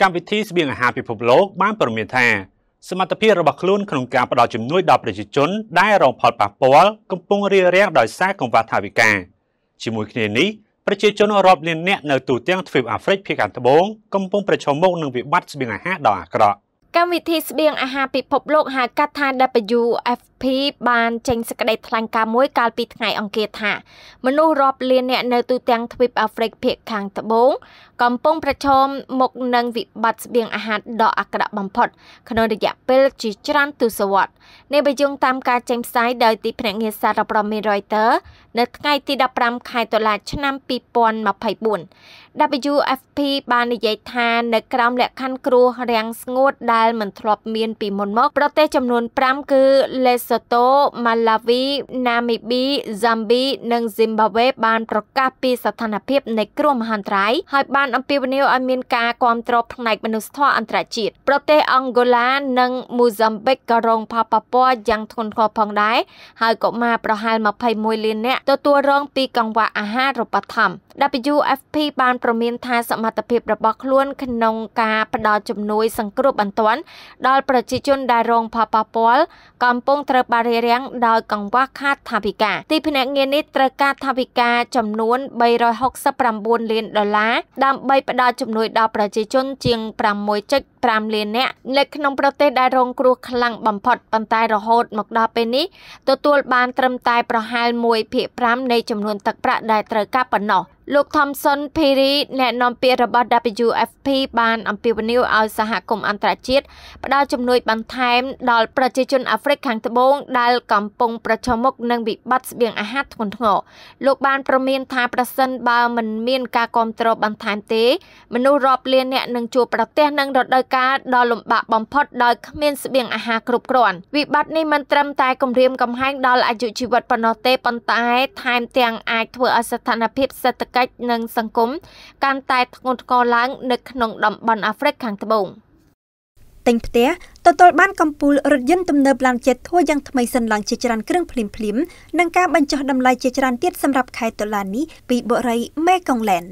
កម្មវិធីស្បៀងអាហារពិភពលោកបានប្រមានថាសមត្ថភាពរបស់ខ្លួនក្នុងការផ្តល់ជំនួយដល់ប្រជាជន ដែលរងផលប៉ះពាល់កំពុងរារាំងដោយសារកង្វះថវិកាជាមួយគ្នានេះប្រជាជនរាប់លាននាក់នៅទូទាំងទ្វីបអាហ្វ្រិកភាគខាងត្បូងកំពុងប្រឈមមុខនឹងវិបត្តិស្បៀងអាហារដ៏អាក្រក់។កម្មវិធីស្បៀងអាហារពិភពលោកហៅកាត់ថា WFP បានចេញសេចក្តីថ្លែងការណ៍មួយកាលពីថ្ងៃអង្គារថាមនុស្សរាប់លានអ្នកនៅទូទាំងទ្វីបអាហ្វ្រិកភាគខាងត្បូង កំពុងប្រឈមមុខនឹងវិបត្តិស្បៀងអាហារដ៏អាក្រក់បំផុតក្នុងរយៈពេលជាច្រើនទសវត្សរ៍នេះបញ្យងតាមការចេញផ្សាយដោយទីភ្នាក់ងារសារព័ត៌មាន Reuters នៅថ្ងៃទី15ខែតុលាឆ្នាំ2024 WFP បាននិយាយថានៅក្រោមលក្ខខណ្ឌគ្រោះរាំងស្ងួត ដែលមិនធ្លាប់មានពីមុនមក ប្រទេសចំនួន5គឺឡេសូតូម៉ាឡាវីណាមីប៊ីហ្សាំប៊ីនិងស៊ីមបាវេបាន ប្រកាសពីស្ថានភាពនៃគ្រោះមហន្តរាយហើយបានអំពាវនាវឲ្យមានការគ្រប់គ្រងផ្នែកមនុស្សធម៌អន្តរជាតិប្រទេសអង់ហ្គូឡានិងមូហ្សាំប៊ិកក៏រងផលប៉ះពាល់យ៉ាងធ្ងន់ធ្ងរផងដែរហើយកុមារប្រហែល21លាននាក់ទទួលរងពីកង្វះអាហារូបត្ថម្ភ WFP បានព្រមានថាសមត្ថភាពរបស់ខ្លួនក្នុងការផ្ដល់ជំនួយសង្គ្រោះបន្ទាន់ដល់ប្រជាជនដែលរងផលប៉ះពាល់កំពុងត្រូវបានរារាំងដោយកង្វះខាតថវិកាទីភ្នាក់ងារនេះត្រូវការថវិកាចំនួន369លានដុល្លារដើម្បីផ្ដល់ជំនួយដល់ប្រជាជនជាង6.5លាននាក់នៅក្នុងប្រទេសដែលរងគ្រោះខ្លាំងបំផុតប៉ុន្តែរហូតមកដល់ពេលនេះទទួលបានត្រឹមតែប្រហែល1ភាគ5នៃចំនួនទឹកប្រាក់ដែលត្រូវការប៉ុណ្ណោះលោក Thomson Phiri អ្នកនាំពាក្យរបស់ WFP បាន អំពាវនាវឲ្យសហគមន៍អន្តរជាតិផ្តល់ជំនួយបន្ថែមដល់ប្រជាជនអាហ្វ្រិកខាងត្បូងដែលកំពុងប្រឈមមុខនឹងវិបត្តិស្បៀងអាហារធ្ងន់ធ្ងរលោកបានប្រមានថាប្រសិនបើមិនមានការគ្រប់គ្រងបន្ថែមទេ មនុស្សរាប់លានអ្នកនឹងជួបប្រទះនឹងរដូវកាលដ៏លំបាកបំផុតដោយគ្មានស្បៀងអាហារគ្រប់គ្រាន់វិបត្តិនេះមិនត្រឹមតែគំរាមកំហែងដល់អាយុជីវិតប៉ុណ្ណោះទេប៉ុន្តែថែម ទាំងអាចធ្វើឲ្យស្ថានភាពសេដ្ឋកិច្ចកិច្ចនិងសង្គមកាន់តែធ្ងន់ធ្ងរឡើងនៅក្នុងតំបន់អាហ្វ្រិកខាងត្បូងទិញផ្ទះទទួលបានកម្ពូលរថយន្តទំនើបឡានចិត្តធួយ៉ាងថ្មីសិនឡើងជាច្រើនគ្រឿងភ្លាមភ្លាមនិងការបញ្ចុះតម្លៃជាច្រើនទៀតសម្រាប់ខែតុលានេះពីបុរីមេកុងឡែន